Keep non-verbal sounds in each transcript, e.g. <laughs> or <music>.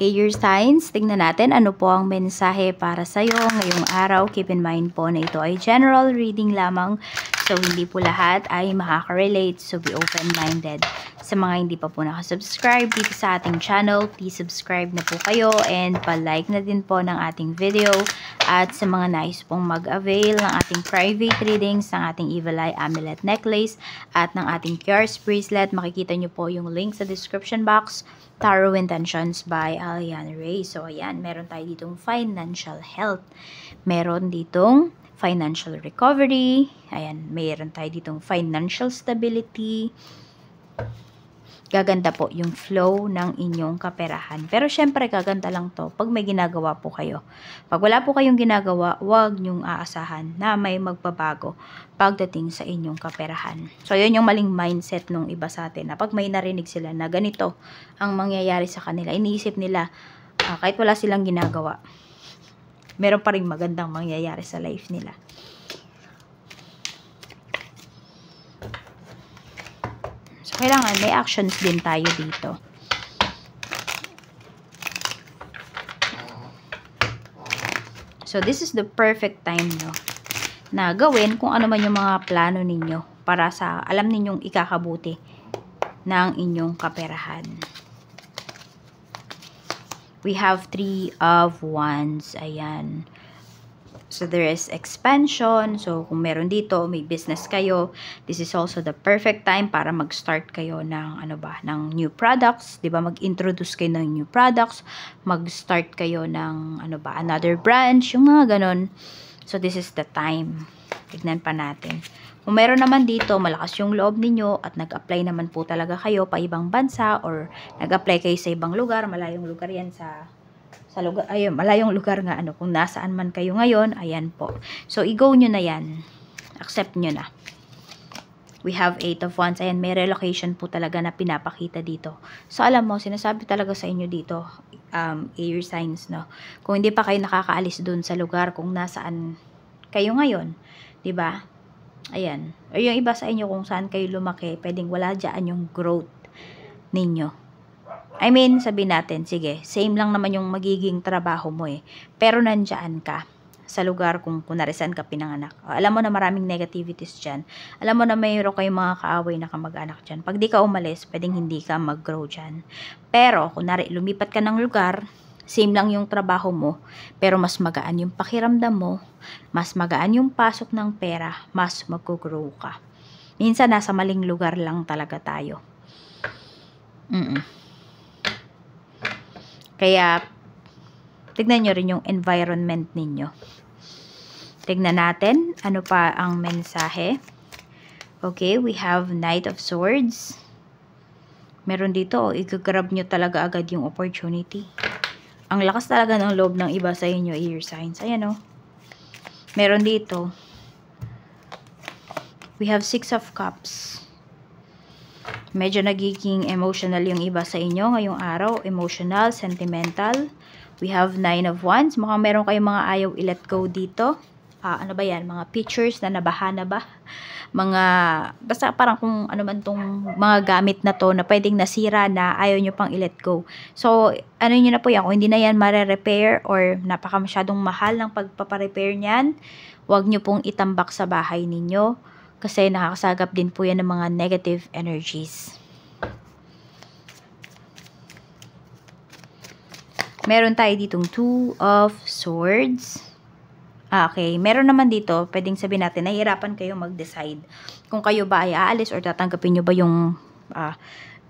year signs, tingnan natin ano po ang mensahe para sa iyo ngayong araw. Keep in mind po na ito ay general reading lamang. So, hindi po lahat ay makaka-relate. So, be open-minded. Sa mga hindi pa po nakasubscribe dito sa ating channel, please subscribe na po kayo and pa-like na din po ng ating video. At sa mga nais pong mag-avail ng ating private readings, ng ating Evil Eye Amulet Necklace at ng ating Cures Bracelet, makikita nyo po yung link sa description box, Tarot Intentions by Alian Ray. So ayan, meron tayo ditong financial health. Meron ditong financial recovery. Ayan, meron tayo ditong financial stability gaganda po yung flow ng inyong kaperahan. Pero syempre, gaganda lang to pag may ginagawa po kayo. Pag wala po kayong ginagawa, huwag nyong aasahan na may magbabago pagdating sa inyong kaperahan. So, yun yung maling mindset nung iba sa atin na pag may narinig sila na ganito ang mangyayari sa kanila, iniisip nila uh, kahit wala silang ginagawa, meron pa rin magandang mangyayari sa life nila. kailangan may actions din tayo dito. So, this is the perfect time no, na gawin kung ano man yung mga plano ninyo para sa alam ninyong ikakabuti ng inyong kaperahan. We have three of wands. Ayan. So there is expansion. So kung meron dito, may business kayo, this is also the perfect time para mag-start kayo ng ano ba, ng new products, 'di ba? Mag-introduce kayo ng new products, mag-start kayo ng ano ba, another branch, yung mga ganun. So this is the time. Tignan pa natin. Kung meron naman dito, malakas yung loob ninyo at nag-apply naman po talaga kayo pa ibang bansa or nag-apply kayo sa ibang lugar, malayong lugar yan sa sa lugar, ayun, malayong lugar nga, ano, kung nasaan man kayo ngayon, ayan po. So, i-go nyo na yan. Accept nyo na. We have 8 of Wands. Ayan, may relocation po talaga na pinapakita dito. So, alam mo, sinasabi talaga sa inyo dito, um, air signs, no? Kung hindi pa kayo nakakaalis dun sa lugar, kung nasaan kayo ngayon, ba diba? Ayan. O yung iba sa inyo kung saan kayo lumaki, pwedeng wala dyan yung growth ninyo. I mean, sabi natin, sige, same lang naman yung magiging trabaho mo eh. Pero nandiyan ka sa lugar kung kunwari saan ka pinanganak. O, alam mo na maraming negativities dyan. Alam mo na mayroon kayong mga kaaway na kamag-anak dyan. Pag di ka umalis, pwedeng hindi ka mag-grow dyan. Pero, kunwari, lumipat ka ng lugar, same lang yung trabaho mo, pero mas magaan yung pakiramdam mo, mas magaan yung pasok ng pera, mas mag-grow ka. Minsan, nasa maling lugar lang talaga tayo. Mm-mm. Kaya, tignan nyo rin yung environment ninyo. Tignan natin, ano pa ang mensahe. Okay, we have Knight of Swords. Meron dito, oh, igagrab grab nyo talaga agad yung opportunity. Ang lakas talaga ng loob ng iba sa inyo, air signs. Ayan, oh. Meron dito, we have Six of Cups medyo nagiging emotional yung iba sa inyo ngayong araw. Emotional, sentimental. We have nine of wands. Mukhang meron kayong mga ayaw i-let go dito. Uh, ano ba yan? Mga pictures na nabaha na ba? Mga, basta parang kung ano man tong mga gamit na to na pwedeng nasira na ayaw nyo pang i-let go. So, ano nyo na po yan? Kung hindi na yan mare-repair or napaka masyadong mahal ng pagpaparepair niyan, wag nyo pong itambak sa bahay ninyo kasi nakakasagap din po yan ng mga negative energies. Meron tayo ditong Two of Swords. Ah, okay, meron naman dito, pwedeng sabihin natin, nahihirapan kayo mag-decide kung kayo ba ay aalis or tatanggapin nyo ba yung ah,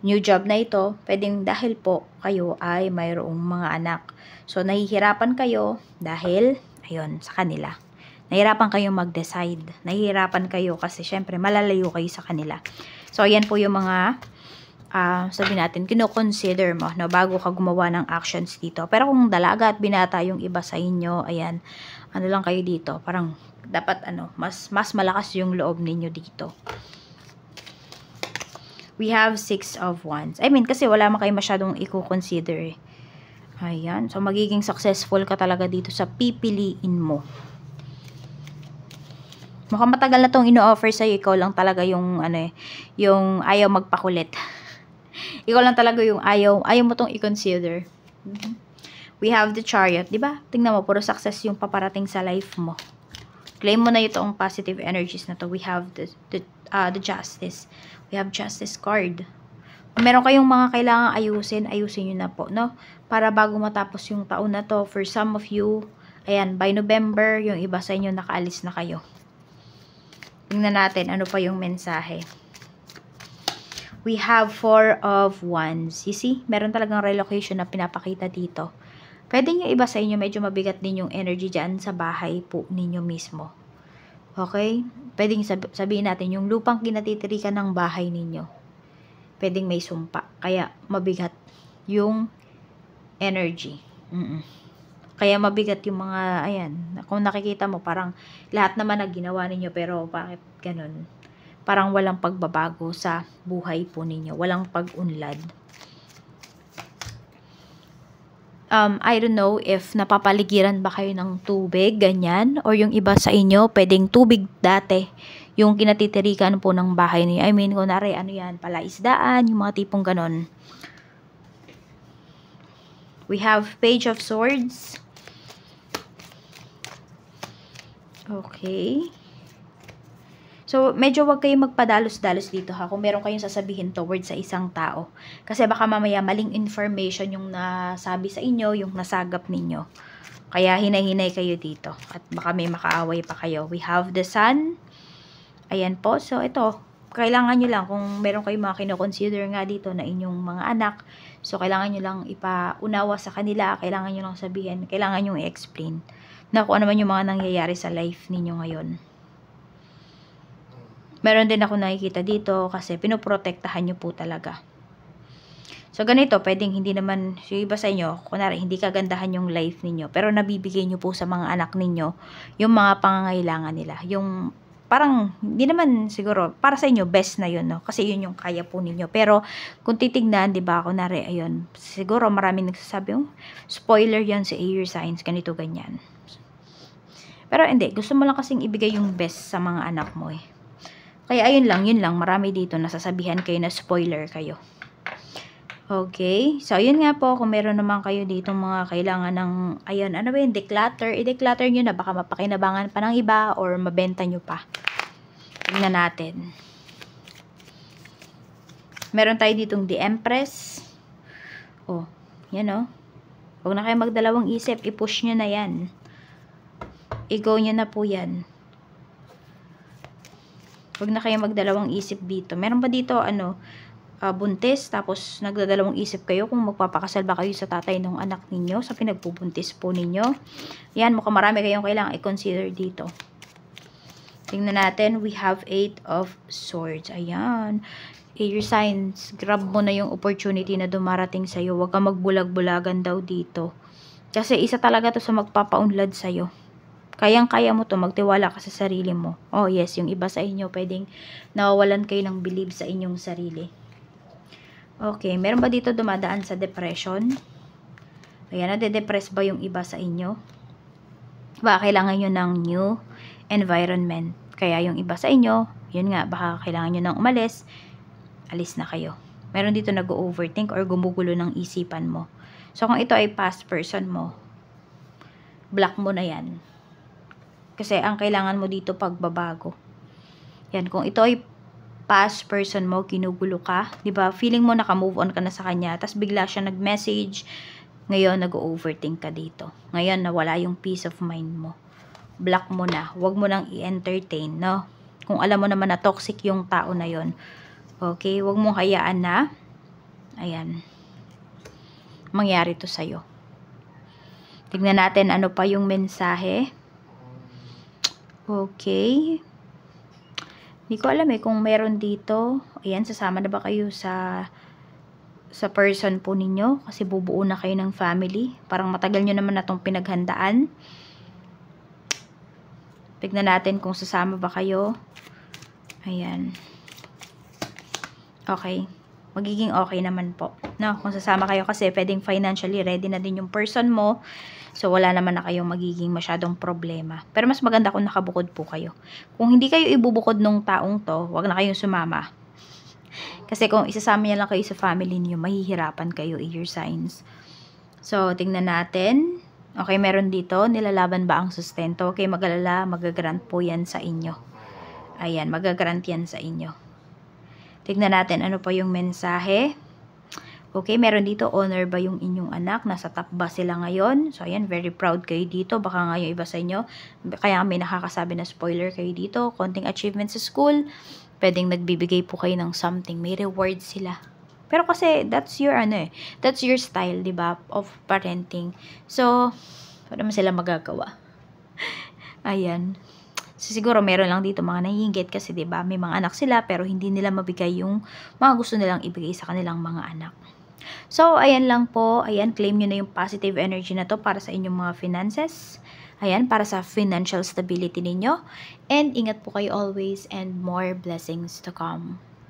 new job na ito. Pwedeng dahil po kayo ay mayroong mga anak. So, nahihirapan kayo dahil, ayun, sa kanila nahirapan kayong mag-decide. Nahihirapan kayo kasi syempre malalayo kayo sa kanila. So, ayan po yung mga uh, sabi natin, kinoconsider mo no, bago ka gumawa ng actions dito. Pero kung dalaga at binata yung iba sa inyo, ayan, ano lang kayo dito, parang dapat ano, mas, mas malakas yung loob ninyo dito. We have six of wands. I mean, kasi wala man masyadong i-consider eh. Ayan. So, magiging successful ka talaga dito sa pipiliin mo. Mukhang matagal na tong ino-offer sa'yo. Ikaw lang talaga yung, ano eh, yung ayaw magpakulit. <laughs> ikaw lang talaga yung ayaw, ayaw mo tong i-consider. Mm-hmm. We have the chariot, di ba? Tingnan mo, puro success yung paparating sa life mo. Claim mo na itong positive energies na to. We have the, the, uh, the justice. We have justice card. Kung meron kayong mga kailangan ayusin, ayusin nyo na po, no? Para bago matapos yung taon na to, for some of you, ayan, by November, yung iba sa inyo nakaalis na kayo. Tingnan natin ano pa yung mensahe. We have four of wands. You see, meron talagang relocation na pinapakita dito. Pwede nyo iba sa inyo, medyo mabigat din yung energy dyan sa bahay po ninyo mismo. Okay? Pwede sab sabihin natin, yung lupang kinatitirikan ng bahay ninyo, pwedeng may sumpa. Kaya, mabigat yung energy. Mm -mm. Kaya mabigat yung mga, ayan, kung nakikita mo, parang lahat naman na ginawa ninyo, pero bakit ganun? Parang walang pagbabago sa buhay po ninyo. Walang pag-unlad. Um, I don't know if napapaligiran ba kayo ng tubig, ganyan, or yung iba sa inyo, pwedeng tubig dati yung kinatitirikan po ng bahay niyo I mean, kunwari, ano yan, palaisdaan, yung mga tipong ganun We have Page of Swords, Okay. So, medyo wag kayong magpadalos-dalos dito ha kung meron kayong sasabihin towards sa isang tao. Kasi baka mamaya maling information yung nasabi sa inyo, yung nasagap ninyo. Kaya hinay-hinay kayo dito. At baka may makaaway pa kayo. We have the sun. Ayan po. So, ito. Kailangan nyo lang kung meron kayong mga kinoconsider nga dito na inyong mga anak. So, kailangan nyo lang ipaunawa sa kanila. Kailangan nyo lang sabihin. Kailangan nyo i-explain na kung ano man yung mga nangyayari sa life ninyo ngayon. Meron din ako nakikita dito kasi pinoprotektahan nyo po talaga. So, ganito, pwedeng hindi naman, yung iba sa inyo, kunwari, hindi kagandahan yung life ninyo, pero nabibigay nyo po sa mga anak ninyo yung mga pangangailangan nila. Yung parang hindi naman siguro para sa inyo best na yun no kasi yun yung kaya po ninyo pero kung titignan di ba ako nare ayun siguro maraming nagsasabi yung oh, spoiler yan sa si air signs ganito ganyan pero hindi, gusto mo lang kasing ibigay yung best sa mga anak mo eh. Kaya ayun lang, yun lang. Marami dito nasasabihan kayo na spoiler kayo. Okay. So, ayun nga po. Kung meron naman kayo dito mga kailangan ng, ayun, ano ba yun, declutter. I-declutter nyo na. Baka mapakinabangan pa ng iba or mabenta nyo pa. Tingnan natin. Meron tayo ditong The Empress. Oh, yan o. Oh. Huwag na kayo magdalawang isip. I-push nyo na yan i-go nyo na po yan. Huwag na kayo magdalawang isip dito. Meron ba dito, ano, uh, buntis, tapos nagdadalawang isip kayo kung magpapakasal ba kayo sa tatay ng anak ninyo, sa pinagbubuntis po ninyo. Yan, mukhang marami kayong kailangan i-consider dito. Tingnan natin, we have eight of swords. Ayan. Air signs, grab mo na yung opportunity na dumarating sa'yo. Huwag kang magbulag-bulagan daw dito. Kasi isa talaga to sa magpapaunlad sa'yo. Kayang-kaya mo to, magtiwala ka sa sarili mo. Oh yes, yung iba sa inyo, pwedeng nawawalan kayo ng believe sa inyong sarili. Okay, meron ba dito dumadaan sa depression? Ayan, nade-depress ba yung iba sa inyo? Baka kailangan nyo ng new environment. Kaya yung iba sa inyo, yun nga, baka kailangan nyo ng umalis, alis na kayo. Meron dito nag-overthink or gumugulo ng isipan mo. So, kung ito ay past person mo, block mo na yan. Kasi ang kailangan mo dito pagbabago. Yan, kung ito ay past person mo, kinugulo ka, 'di ba? Feeling mo naka-move on ka na sa kanya, tapos bigla siya nag-message. Ngayon nag-overthink ka dito. Ngayon nawala yung peace of mind mo. Block mo na. Huwag mo nang i-entertain, no? Kung alam mo naman na toxic yung tao na 'yon. Okay, huwag mo hayaan na ayan. Mangyari 'to sa iyo. Tingnan natin ano pa yung mensahe. Okay. Hindi ko alam eh kung meron dito. Ayan, sasama na ba kayo sa sa person po ninyo? Kasi bubuo na kayo ng family. Parang matagal nyo naman na itong pinaghandaan. Tignan natin kung sasama ba kayo. Ayan. Okay. Magiging okay naman po. No, kung sasama kayo kasi pwedeng financially ready na din yung person mo. So, wala naman na kayong magiging masyadong problema. Pero mas maganda kung nakabukod po kayo. Kung hindi kayo ibubukod nung taong to, wag na kayong sumama. Kasi kung isasama niya lang kayo sa family niyo, mahihirapan kayo air eh, signs. So, tingnan natin. Okay, meron dito, nilalaban ba ang sustento? Okay, magalala, magagrant po yan sa inyo. Ayan, magagrant yan sa inyo. Tignan natin ano pa yung mensahe. Okay, meron dito, honor ba yung inyong anak? Nasa top ba sila ngayon? So, ayan, very proud kayo dito. Baka nga yung iba sa inyo, kaya may nakakasabi na spoiler kayo dito. Konting achievement sa school, pwedeng nagbibigay po kayo ng something. May reward sila. Pero kasi, that's your, ano eh, that's your style, di ba, of parenting. So, wala naman sila magagawa. <laughs> Ayan. So, siguro meron lang dito mga naiingit kasi, di ba, may mga anak sila pero hindi nila mabigay yung mga gusto nilang ibigay sa kanilang mga anak. So, ayan lang po. Ayan, claim nyo na yung positive energy na to para sa inyong mga finances. Ayan, para sa financial stability ninyo. And ingat po kayo always and more blessings to come.